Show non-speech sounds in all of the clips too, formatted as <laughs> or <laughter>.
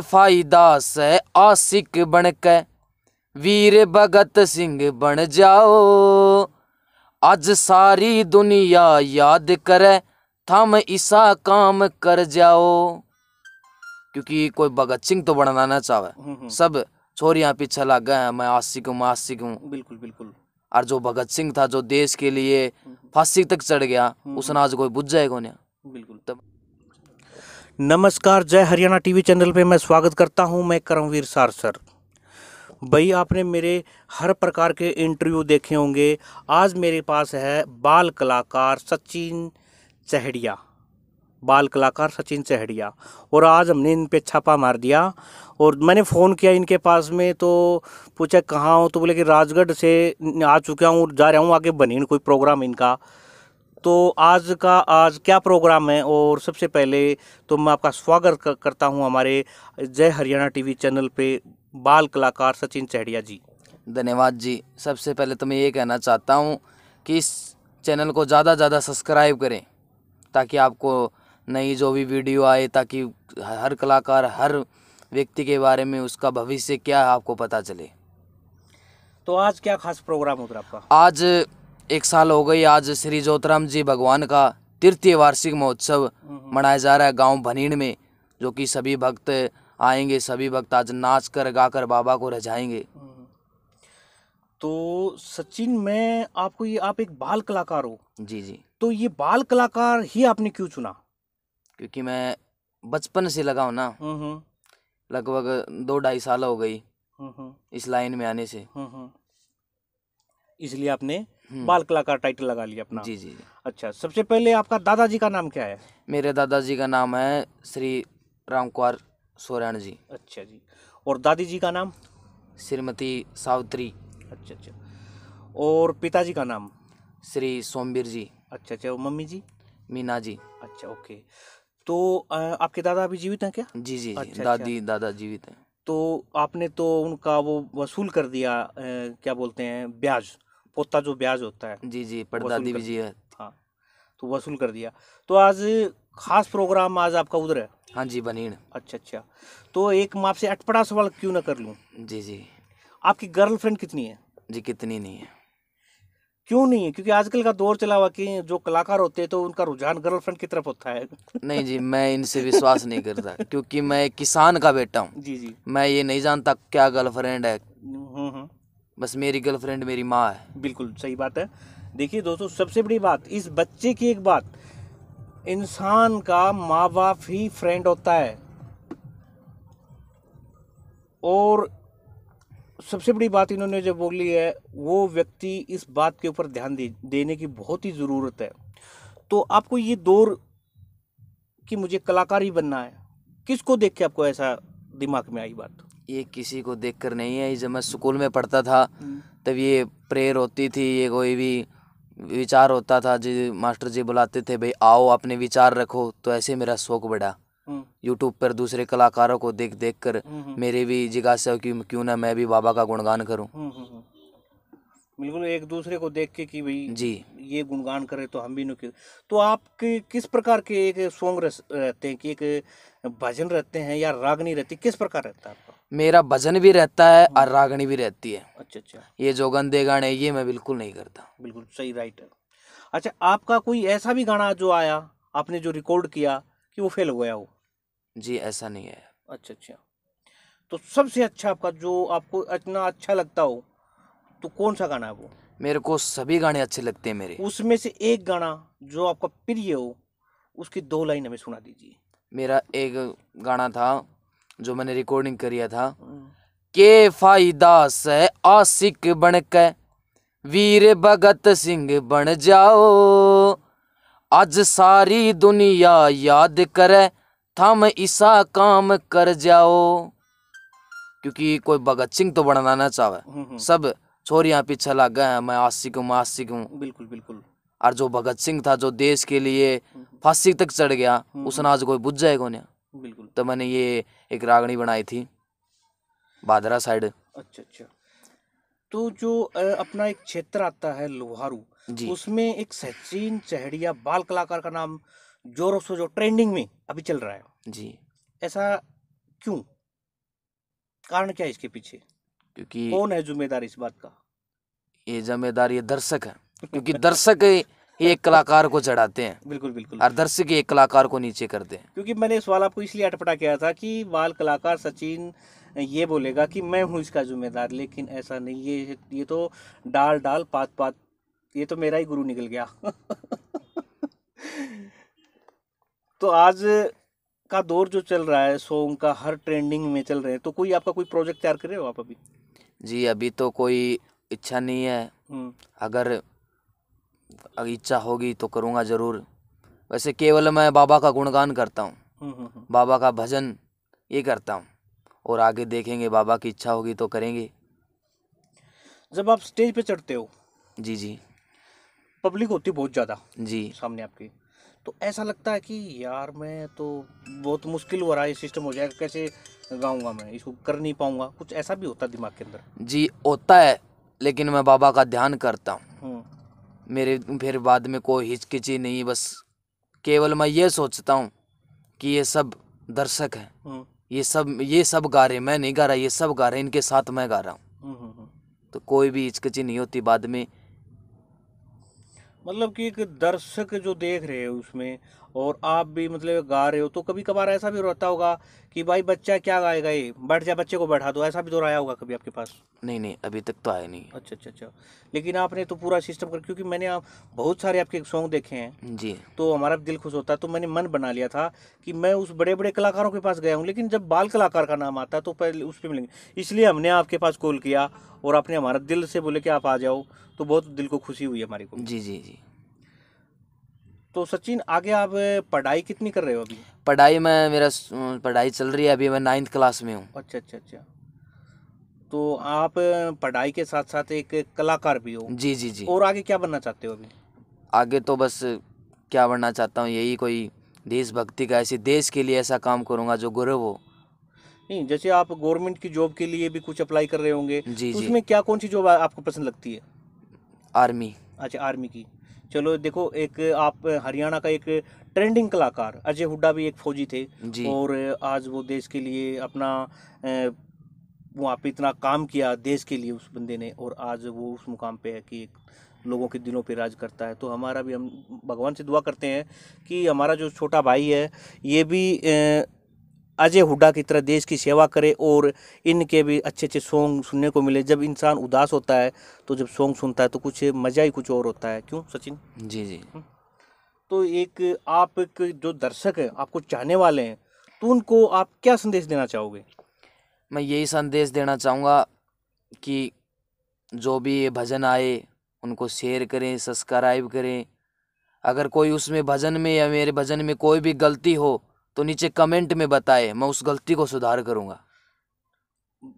फायदा से आसिक बनके वीर भगत सिंह बन जाओ आज सारी दुनिया याद करे थम ईसा काम कर जाओ क्योंकि कोई भगत सिंह तो बनना ना चाहे सब छोरिया पीछे लग गए मैं आसिक हूँ आसिक हूँ बिल्कुल बिल्कुल और जो भगत सिंह था जो देश के लिए फांसी तक चढ़ गया उसने आज कोई बुझ जाएगा बिल्कुल तब नमस्कार जय हरियाणा टीवी चैनल पे मैं स्वागत करता हूँ मैं करमवीर सार सर भाई आपने मेरे हर प्रकार के इंटरव्यू देखे होंगे आज मेरे पास है बाल कलाकार सचिन चहड़िया बाल कलाकार सचिन चहड़िया और आज हमने इन पे छापा मार दिया और मैंने फ़ोन किया इनके पास में तो पूछा कहाँ हो तो बोले कि राजगढ़ से आ चुका हूँ जा रहा हूँ आगे बनी कोई प्रोग्राम इनका तो आज का आज क्या प्रोग्राम है और सबसे पहले तो मैं आपका स्वागत करता हूँ हमारे जय हरियाणा टीवी चैनल पे बाल कलाकार सचिन चैडिया जी धन्यवाद जी सबसे पहले तो मैं ये कहना चाहता हूँ कि इस चैनल को ज़्यादा ज़्यादा सब्सक्राइब करें ताकि आपको नई जो भी वीडियो आए ताकि हर कलाकार हर व्यक्ति के बारे में उसका भविष्य क्या है आपको पता चले तो आज क्या खास प्रोग्राम होगा आपका आज एक साल हो गई आज श्री जोतराम जी भगवान का तृतीय वार्षिक महोत्सव मनाया जा रहा है गांव भनीण में जो कि सभी भक्त आएंगे सभी भक्त आज नाच कर गा कर बाबा को रजाएंगे तो सचिन मैं आपको ये आप एक बाल कलाकार हो जी जी तो ये बाल कलाकार ही आपने क्यों चुना क्योंकि मैं बचपन से लगा हूँ ना हम्म, हम्म। लगभग दो ढाई साल हो गई हम्म, इस लाइन में आने से इसलिए आपने हम्म। बाल कलाकार टाइटल लगा लिया अपना जी जी अच्छा सबसे पहले आपका दादाजी का नाम क्या है मेरे दादाजी का नाम है श्री राम कुमार सोरेन जी अच्छा जी और दादी जी का नाम श्रीमती सावित्री अच्छा अच्छा और पिताजी का नाम श्री सोमवीर जी अच्छा अच्छा मम्मी जी मीना जी अच्छा ओके तो आपके दादा अभी जीवित हैं क्या जी जी अच्छा, अच्छा, दादी अच्छा। दादा जीवित हैं तो आपने तो उनका वो वसूल कर दिया ए, क्या बोलते हैं ब्याज पोता जो ब्याज होता है जी जी परदादी भी जी है हाँ तो वसूल कर दिया तो आज खास प्रोग्राम आज आपका उधर है हाँ जी बनीण अच्छा अच्छा तो एक मैं आपसे अटपटा सवाल क्यों ना कर लूँ जी जी आपकी गर्लफ्रेंड कितनी है जी कितनी नहीं है क्यों नहीं है क्योंकि आजकल का दौर चला हुआ कि जो कलाकार होते हैं तो उनका रुझान गर्लफ्रेंड की तरफ होता है नहीं जी मैं इनसे विश्वास नहीं करता <laughs> क्योंकि मैं किसान का बेटा हूँ जी जी मैं ये नहीं जानता क्या गर्लफ्रेंड है हम्म, हम्म, हम्म। बस मेरी गर्लफ्रेंड मेरी माँ है बिल्कुल सही बात है देखिए दोस्तों सबसे बड़ी बात इस बच्चे की एक बात इंसान का माँ बाप ही फ्रेंड होता है और सबसे बड़ी बात इन्होंने जो बोली है वो व्यक्ति इस बात के ऊपर ध्यान दे, देने की बहुत ही ज़रूरत है तो आपको ये दौर कि मुझे कलाकार ही बनना है किसको देख के आपको ऐसा दिमाग में आई बात ये किसी को देखकर नहीं है जब मैं स्कूल में पढ़ता था हम्म। तब ये प्रेयर होती थी ये कोई भी विचार होता था जी मास्टर जी बुलाते थे भाई आओ अपने विचार रखो तो ऐसे मेरा शौक बढ़ा यूट्यूब हम्म। पर दूसरे कलाकारों को देख देख कर हम्म, मेरे भी जिज्ञासा कि क्यों ना मैं भी बाबा का गुणगान करूं बिल्कुल एक दूसरे को देख के कि भाई जी ये गुणगान करे तो हम भी नुके तो आप कि, किस प्रकार के एक सॉन्ग रहते हैं कि एक भजन रहते हैं या रागनी रहती किस प्रकार रहता है मेरा वजन भी रहता है और हाँ। रागणी भी रहती है अच्छा अच्छा ये जो गंदे गाने ये मैं बिल्कुल नहीं करता बिल्कुल सही राइट है अच्छा आपका कोई ऐसा भी गाना जो आया आपने जो रिकॉर्ड किया कि वो फेल हो गया हो जी ऐसा नहीं है अच्छा अच्छा तो सबसे अच्छा आपका जो आपको इतना अच्छा लगता हो तो कौन सा गाना है वो मेरे को सभी गाने अच्छे लगते हैं मेरे उसमें से एक गाना जो आपका प्रिय हो उसकी दो लाइन हमें सुना दीजिए मेरा एक गाना था जो मैंने रिकॉर्डिंग करिया था हम्म। के फायदा से आशिक बन के वीर भगत सिंह बन जाओ आज सारी दुनिया याद करे थम ईसा काम कर जाओ क्योंकि कोई भगत सिंह तो बनना ना चाहे हम्म, हम्म। सब छोरिया पीछे लग गए मैं आशिक हूँ आशिक हूँ बिल्कुल बिल्कुल और जो भगत सिंह था जो देश के लिए फांसी तक चढ़ गया उसने आज कोई बुझ जाएगा नहीं गुप्ता तो मैंने ये एक रागणी बनाई थी बादरा साइड अच्छा अच्छा तो जो अपना एक क्षेत्र आता है लोहारू उसमें एक सचिन चहड़िया बाल कलाकार का नाम जोरों से जो ट्रेंडिंग में अभी चल रहा है जी ऐसा क्यों कारण क्या है इसके पीछे क्योंकि कौन है जिम्मेदार इस बात का ये जिम्मेदार ये दर्शक है क्योंकि <laughs> दर्शक ये एक कलाकार को चढ़ाते हैं बिल्कुल बिल्कुल और दर्शक एक कलाकार को नीचे करते हैं क्योंकि मैंने सवाल आपको इसलिए अटपटा किया था कि बाल कलाकार सचिन ये बोलेगा कि मैं हूँ इसका जिम्मेदार लेकिन ऐसा नहीं ये ये तो डाल डाल पात पात ये तो मेरा ही गुरु निकल गया <laughs> तो आज का दौर जो चल रहा है सॉन्ग का हर ट्रेंडिंग में चल रहे हैं तो कोई आपका कोई प्रोजेक्ट तैयार कर रहे हो आप अभी जी अभी तो कोई इच्छा नहीं है हम्म। अगर अगर इच्छा होगी तो करूँगा ज़रूर वैसे केवल मैं बाबा का गुणगान करता हूँ हम्म, हम्म, हम्म। बाबा का भजन ये करता हूँ और आगे देखेंगे बाबा की इच्छा होगी तो करेंगे जब आप स्टेज पे चढ़ते हो जी जी पब्लिक होती बहुत ज़्यादा जी सामने आपकी तो ऐसा लगता है कि यार मैं तो बहुत मुश्किल हो रहा है सिस्टम हो जाएगा कैसे गाऊंगा मैं इसको कर नहीं पाऊंगा कुछ ऐसा भी होता है दिमाग के अंदर जी होता है लेकिन मैं बाबा का ध्यान करता हूँ मेरे फिर बाद में कोई हिचकिची नहीं बस केवल मैं ये सोचता हूँ कि ये सब दर्शक हैं हम्म। ये सब ये सब गा रहे मैं नहीं गा रहा ये सब गा रहे इनके साथ मैं गा रहा हूँ हम्म, हम्म, तो कोई भी हिचकिची नहीं होती बाद में मतलब कि एक दर्शक जो देख रहे हो उसमें और आप भी मतलब गा रहे हो तो कभी कभार ऐसा भी रहता होगा कि भाई बच्चा क्या गाएगा ये बैठ जा बच्चे को बैठा दो ऐसा भी दोहराया तो होगा कभी आपके पास नहीं नहीं अभी तक तो आया नहीं अच्छा अच्छा अच्छा लेकिन आपने तो पूरा सिस्टम कर क्योंकि मैंने आप बहुत सारे आपके सॉन्ग देखे हैं जी तो हमारा दिल खुश होता है तो मैंने मन बना लिया था कि मैं उस बड़े बड़े कलाकारों के पास गया हूँ लेकिन जब बाल कलाकार का नाम आता है तो पहले उस पर मिलेंगे इसलिए हमने आपके पास कॉल किया और आपने हमारा दिल से बोले कि आप आ जाओ तो बहुत दिल को खुशी हुई हमारे को जी जी जी तो सचिन आगे आप पढ़ाई कितनी कर रहे हो अभी पढ़ाई में मेरा पढ़ाई चल रही है अभी मैं नाइन्थ क्लास में हूँ अच्छा अच्छा अच्छा तो आप पढ़ाई के साथ साथ एक कलाकार भी हो जी जी जी और आगे क्या बनना चाहते हो अभी आगे तो बस क्या बनना चाहता हूँ यही कोई देशभक्ति का ऐसे देश के लिए ऐसा काम करूँगा जो गौरव हो नहीं जैसे आप गवर्नमेंट की जॉब के लिए भी कुछ अप्लाई कर रहे होंगे जी तो जी उसमें क्या कौन सी जॉब आपको पसंद लगती है आर्मी अच्छा आर्मी की चलो देखो एक आप हरियाणा का एक ट्रेंडिंग कलाकार अजय हुड्डा भी एक फौजी थे और आज वो देश के लिए अपना वहाँ पे इतना काम किया देश के लिए उस बंदे ने और आज वो उस मुकाम पे है कि एक लोगों के दिलों पे राज करता है तो हमारा भी हम भगवान से दुआ करते हैं कि हमारा जो छोटा भाई है ये भी अजय हुड्डा की तरह देश की सेवा करे और इनके भी अच्छे अच्छे सॉन्ग सुनने को मिले जब इंसान उदास होता है तो जब सॉन्ग सुनता है तो कुछ मज़ा ही कुछ और होता है क्यों सचिन जी जी हम्म। तो एक आप एक जो दर्शक हैं आपको चाहने वाले हैं तो उनको आप क्या संदेश देना चाहोगे मैं यही संदेश देना चाहूँगा कि जो भी ये भजन आए उनको शेयर करें सब्सक्राइब करें अगर कोई उसमें भजन में या मेरे भजन में कोई भी गलती हो तो नीचे कमेंट में बताएं मैं उस गलती को सुधार करूंगा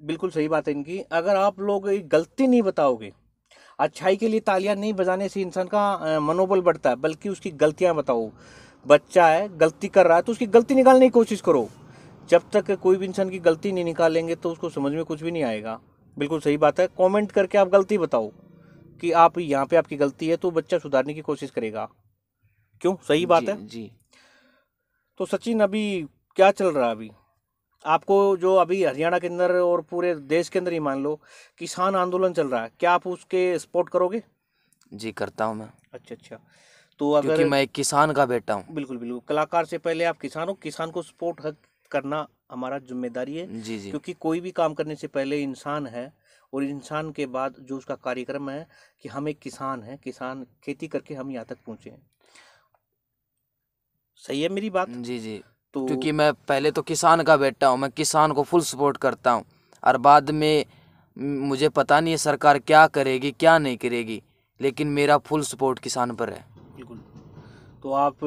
बिल्कुल सही बात है इनकी अगर आप लोग गलती नहीं बताओगे अच्छाई के लिए तालियां नहीं बजाने से इंसान का मनोबल बढ़ता है बल्कि उसकी गलतियां बताओ बच्चा है गलती कर रहा है तो उसकी गलती निकालने की कोशिश करो जब तक कोई भी इंसान की गलती नहीं निकालेंगे तो उसको समझ में कुछ भी नहीं आएगा बिल्कुल सही बात है कमेंट करके आप गलती बताओ कि आप यहाँ पे आपकी गलती है तो बच्चा सुधारने की कोशिश करेगा क्यों सही बात जी, है जी तो सचिन अभी क्या चल रहा है अभी आपको जो अभी हरियाणा के अंदर और पूरे देश के अंदर ही मान लो किसान आंदोलन चल रहा है क्या आप उसके सपोर्ट करोगे जी करता हूँ मैं अच्छा अच्छा तो अगर क्योंकि मैं एक किसान का बेटा हूँ बिल्कुल बिल्कुल कलाकार से पहले आप किसान हो किसान को सपोर्ट करना हमारा जिम्मेदारी है जी जी क्योंकि कोई भी काम करने से पहले इंसान है और इंसान के बाद जो उसका कार्यक्रम है कि हम एक किसान हैं किसान खेती करके हम यहाँ तक पहुँचे हैं सही है मेरी बात जी जी तो क्योंकि मैं पहले तो किसान का बेटा हूँ मैं किसान को फुल सपोर्ट करता हूँ और बाद में मुझे पता नहीं है सरकार क्या करेगी क्या नहीं करेगी लेकिन मेरा फुल सपोर्ट किसान पर है बिल्कुल तो आप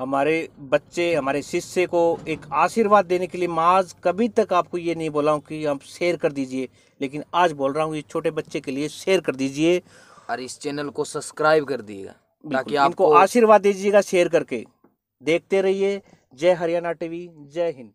हमारे बच्चे हमारे शिष्य को एक आशीर्वाद देने के लिए माज कभी तक आपको ये नहीं बोला हूँ कि आप शेयर कर दीजिए लेकिन आज बोल रहा हूँ ये छोटे बच्चे के लिए शेयर कर दीजिए और इस चैनल को सब्सक्राइब कर दीजिएगा ताकि आपको आशीर्वाद दीजिएगा शेयर करके देखते रहिए जय हरियाणा टीवी जय हिंद